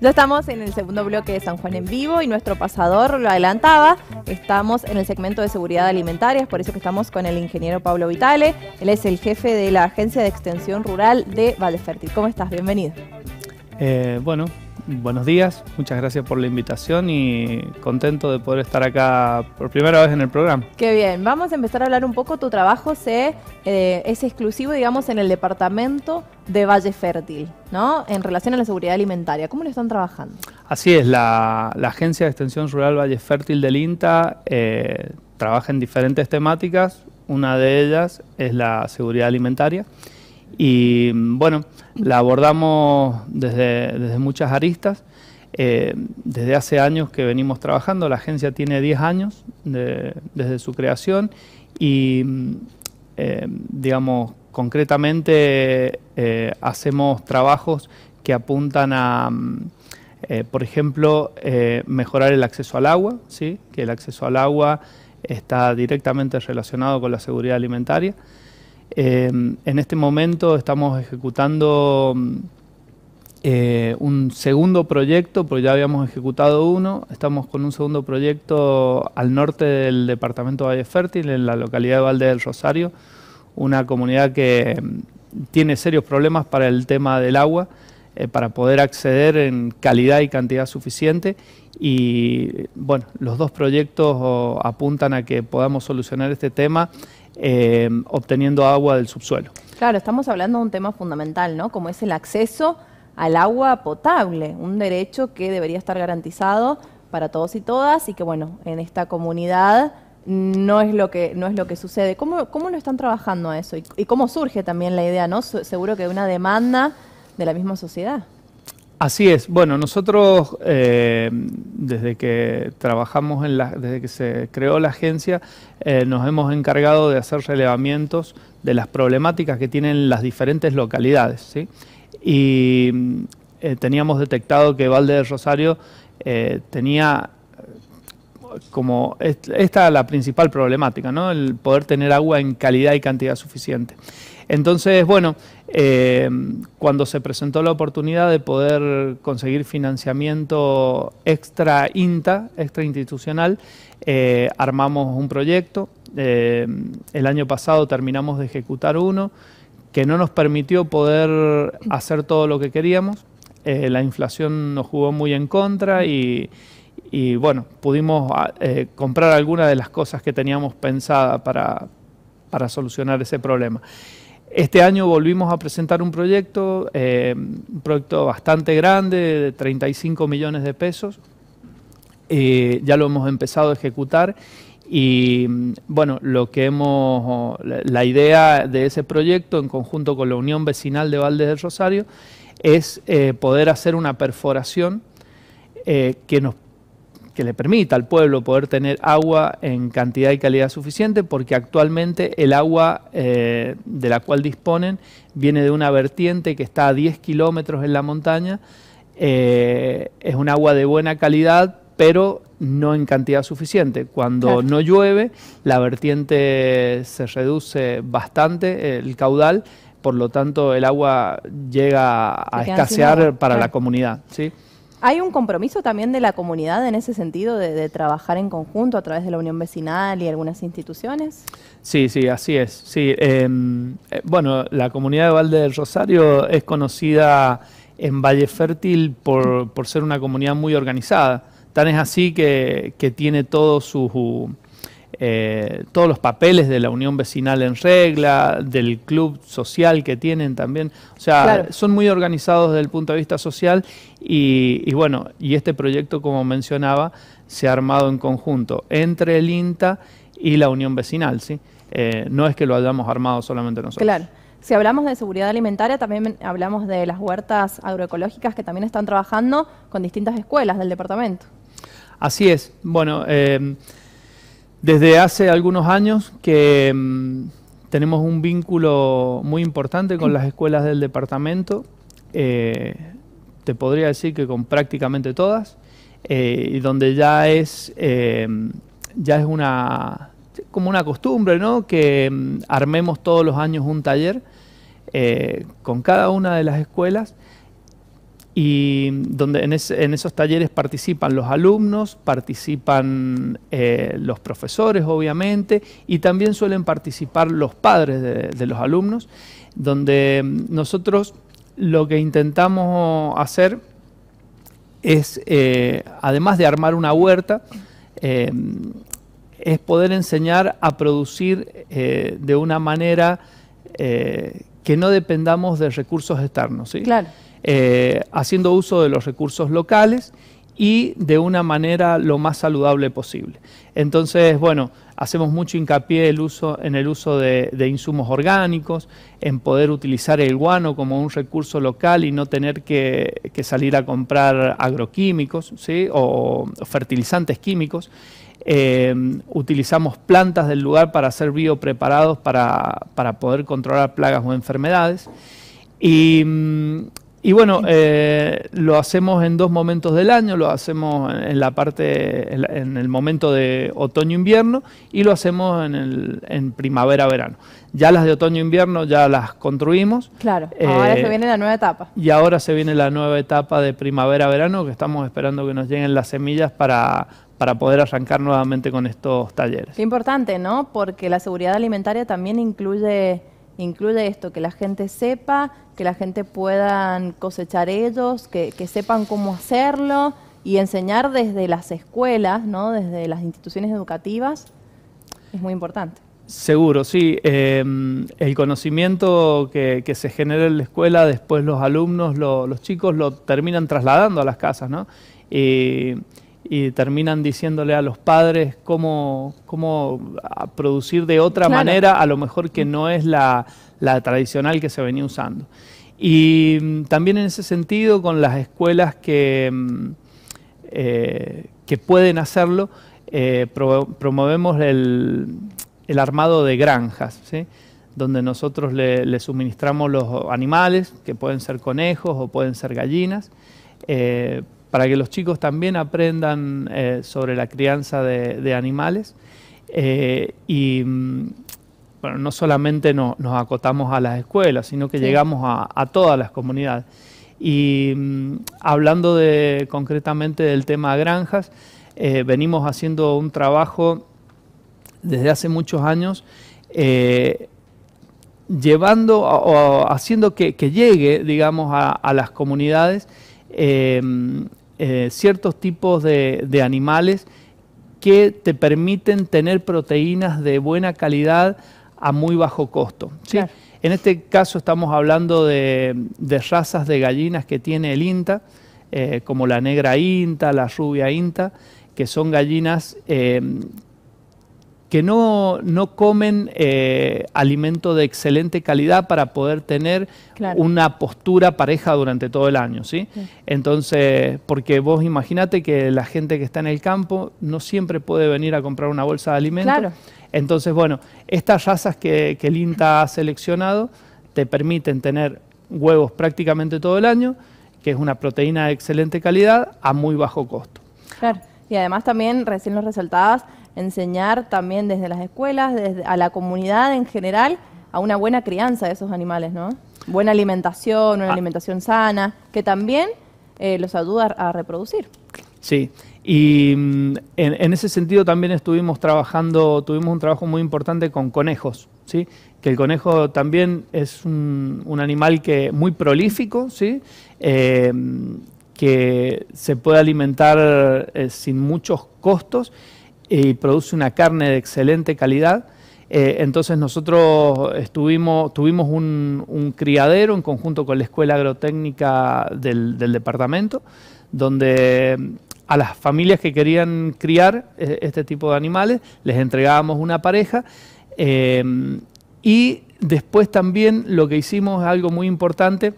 Ya estamos en el segundo bloque de San Juan en vivo y nuestro pasador lo adelantaba. Estamos en el segmento de seguridad alimentaria, es por eso que estamos con el ingeniero Pablo Vitale. Él es el jefe de la Agencia de Extensión Rural de Valdefertil. ¿Cómo estás? Bienvenido. Eh, bueno, buenos días, muchas gracias por la invitación y contento de poder estar acá por primera vez en el programa. Qué bien, vamos a empezar a hablar un poco, tu trabajo se, eh, es exclusivo, digamos, en el departamento de Valle Fértil, ¿no? En relación a la seguridad alimentaria, ¿cómo lo están trabajando? Así es, la, Agencia de Extensión Rural Valle Fértil del INTA eh, trabaja en diferentes temáticas, una de ellas es la seguridad alimentaria. Y bueno, la abordamos desde, muchas aristas. Eh, desde hace años que venimos trabajando, la agencia tiene 10 años desde su creación y, eh, digamos, concretamente eh, hacemos trabajos que apuntan a, por ejemplo, mejorar el acceso al agua, que el acceso al agua está directamente relacionado con la seguridad alimentaria. Em, en este momento estamos ejecutando mm, eh, un segundo proyecto, porque ya habíamos ejecutado uno, estamos con un segundo proyecto al norte del departamento de Valle Fértil, en la localidad de Valde del Rosario, una comunidad que mm, tiene serios problemas para el tema del agua, eh, para poder acceder en calidad y cantidad suficiente y bueno, los dos proyectos apuntan a que podamos solucionar este tema eh, obteniendo agua del subsuelo. Claro, estamos hablando de un tema fundamental, ¿no? Como es el acceso al agua potable, un derecho que debería estar garantizado para todos y todas y que bueno, en esta comunidad no es lo que no es lo que sucede. ¿Cómo, lo están trabajando a eso? ¿Y, ¿Y, cómo surge también la idea, no? Seguro que una demanda de la misma sociedad. Así es. Bueno, nosotros eh, desde que trabajamos en la, desde que se creó la agencia, eh, nos hemos encargado de hacer relevamientos de las problemáticas que tienen las diferentes localidades. ¿sí? Y eh, teníamos detectado que Valde del Rosario tenía como esta la principal problemática, ¿no? El poder tener agua en calidad y cantidad suficiente. Entonces, bueno, eh, cuando se presentó la oportunidad de poder conseguir financiamiento extra INTA, extra institucional, eh, armamos un proyecto. Eh, el año pasado terminamos de ejecutar uno que no nos permitió poder hacer todo lo que queríamos. la inflación nos jugó muy en contra y, bueno, pudimos ah, comprar algunas de las cosas que teníamos pensada para, para solucionar ese problema. Este año volvimos a presentar un proyecto, eh, un proyecto bastante grande, de 35 millones de pesos. Eh, ya lo hemos empezado a ejecutar y mm, bueno, lo que hemos, la idea de ese proyecto en conjunto con la Unión Vecinal de Valdes del Rosario es eh, poder hacer una perforación que nos que le permita al pueblo poder tener agua en cantidad y calidad suficiente, porque actualmente el agua eh, de la cual disponen viene de una vertiente que está a 10 kilómetros en la montaña. Eh, es un agua de buena calidad, pero no en cantidad suficiente. Cuando no llueve, la vertiente se reduce bastante, el caudal, por lo tanto el agua llega a escasear para la comunidad. ¿sí? ¿Hay un compromiso también de la comunidad en ese sentido de, trabajar en conjunto a través de la unión vecinal y algunas instituciones? Sí, sí, así es. Sí, em, eh, bueno, la comunidad de Valde del Rosario es conocida en Valle Fértil por, ser una comunidad muy organizada. Tan es así que, que tiene todo su eh, todos los papeles de la unión vecinal en regla, del club social que tienen también. O sea, son muy organizados desde el punto de vista social y, bueno, y este proyecto, como mencionaba, se ha armado en conjunto entre el INTA y la unión vecinal, ¿sí? Eh, no es que lo hayamos armado solamente nosotros. Claro. Si hablamos de seguridad alimentaria, también hablamos de las huertas agroecológicas que también están trabajando con distintas escuelas del departamento. Así es. Bueno, eh, desde hace algunos años que mm, tenemos un vínculo muy importante con las escuelas del departamento. Eh, te podría decir que con prácticamente todas, eh, y donde ya es, eh, ya es una, como una costumbre, ¿no? Que mm, armemos todos los años un taller con cada una de las escuelas y donde en, esos talleres participan los alumnos, participan eh, los profesores, obviamente, y también suelen participar los padres de, los alumnos, donde mm, nosotros lo que intentamos hacer es, eh, además de armar una huerta, eh, es poder enseñar a producir de una manera que no dependamos de recursos externos. Claro. Eh, haciendo uso de los recursos locales y de una manera lo más saludable posible. Entonces, bueno, hacemos mucho hincapié uso, en el uso de, insumos orgánicos, en poder utilizar el guano como un recurso local y no tener que, salir a comprar agroquímicos ¿sí? o fertilizantes químicos. Eh, utilizamos plantas del lugar para hacer biopreparados para, para poder controlar plagas o enfermedades. Y mm, y bueno, eh, lo hacemos en dos momentos del año, lo hacemos en la parte, en el momento de otoño-invierno y lo hacemos en, primavera-verano. Ya las de otoño-invierno ya las construimos. Claro, eh, ahora se viene la nueva etapa. Y ahora se viene la nueva etapa de primavera-verano que estamos esperando que nos lleguen las semillas para, para poder arrancar nuevamente con estos talleres. Qué importante, ¿no? Porque la seguridad alimentaria también incluye incluye esto, que la gente sepa, que la gente puedan cosechar ellos, que, sepan cómo hacerlo y enseñar desde las escuelas, ¿no? desde las instituciones educativas, es muy importante. Seguro, sí. Em, el conocimiento que, se genera en la escuela, después los alumnos, los chicos lo terminan trasladando a las casas, ¿no? y terminan diciéndole a los padres cómo, cómo ah, producir de otra manera, a lo mejor que no es la, tradicional que se venía usando. Y mm, también en ese sentido, con las escuelas que, mm, eh, que pueden hacerlo, eh, promovemos el, armado de granjas, donde nosotros le, suministramos los animales, que pueden ser conejos o pueden ser gallinas, eh, para que los chicos también aprendan eh, sobre la crianza de, animales. Eh, y mm, bueno, no solamente nos acotamos a las escuelas, sino que llegamos a, todas las comunidades. Y mm, hablando de, concretamente del tema granjas, eh, venimos haciendo un trabajo desde hace muchos años llevando o haciendo que, llegue, digamos, a, las comunidades eh, ciertos tipos de, animales que te permiten tener proteínas de buena calidad a muy bajo costo. En este caso estamos hablando de, razas de gallinas que tiene el INTA, eh, como la negra INTA, la rubia INTA, que son gallinas eh, que no, no comen eh, alimento de excelente calidad para poder tener una postura pareja durante todo el año, ¿sí? Entonces, porque vos imaginate que la gente que está en el campo no siempre puede venir a comprar una bolsa de alimento. Entonces, bueno, estas razas que, el INTA ha seleccionado te permiten tener huevos prácticamente todo el año, que es una proteína de excelente calidad a muy bajo costo. Claro. Y además también recién los resultados enseñar también desde las escuelas, a la comunidad en general, a una buena crianza de esos animales, ¿no? Buena alimentación, una ah. alimentación sana, que también eh, los ayuda a reproducir. Sí, y mm, en, ese sentido también estuvimos trabajando, tuvimos un trabajo muy importante con conejos, ¿sí? que el conejo también es un, animal que muy prolífico, ¿sí? Eh, que se puede alimentar eh, sin muchos costos y produce una carne de excelente calidad. Eh, entonces nosotros tuvimos un, criadero en conjunto con la Escuela Agrotécnica del, departamento, donde mm, a las familias que querían criar eh, este tipo de animales les entregábamos una pareja em, y después también lo que hicimos, algo muy importante,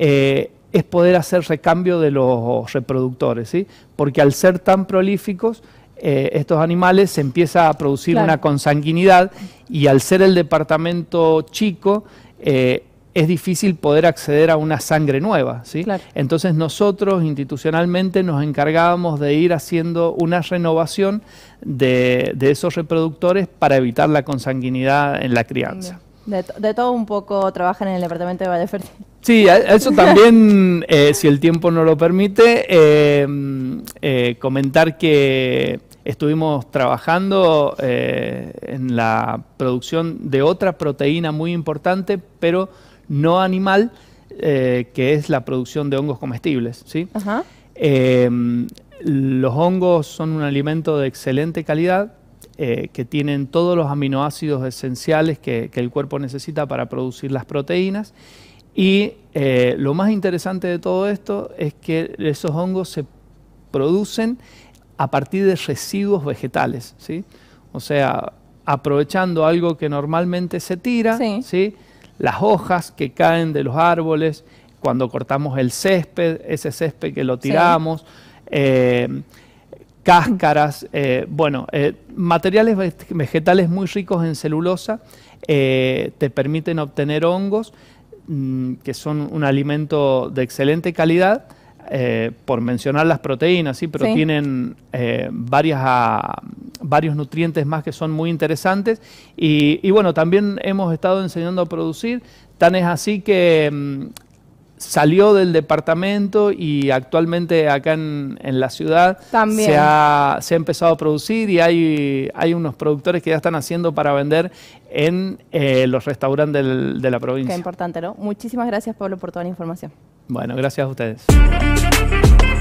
eh, es poder hacer recambio de los reproductores, ¿sí? porque al ser tan prolíficos, eh, estos animales se empieza a producir una consanguinidad y al ser el departamento chico, eh, es difícil poder acceder a una sangre nueva. Entonces nosotros institucionalmente nos encargábamos de ir haciendo una renovación de, esos reproductores para evitar la consanguinidad en la crianza. De, todo un poco trabajan en el departamento de Valle Sí, eso también, eh, si el tiempo no lo permite, eh, eh, comentar que estuvimos trabajando en la producción de otra proteína muy importante, pero no animal, que es la producción de hongos comestibles. ¿sí? los hongos son un alimento de excelente calidad, eh, que tienen todos los aminoácidos esenciales que, el cuerpo necesita para producir las proteínas. Y eh, lo más interesante de todo esto es que esos hongos se producen a partir de residuos vegetales, ¿sí? O sea, aprovechando algo que normalmente se tira, sí. Las hojas que caen de los árboles, cuando cortamos el césped, ese césped que lo tiramos, eh, cáscaras, eh, bueno, eh, materiales vegetales muy ricos en celulosa eh, te permiten obtener hongos mm, que son un alimento de excelente calidad. por mencionar las proteínas, sí, pero tienen varias, ah, varios nutrientes más que son muy interesantes. Y, bueno, también hemos estado enseñando a producir. Tan es así que mm, salió del departamento y actualmente acá en, la ciudad Se, ha, empezado a producir y hay, hay unos productores que ya están haciendo para vender en eh, los restaurantes de la provincia. Qué importante, ¿no? Muchísimas gracias, Pablo, por toda la información. Bueno, gracias a ustedes.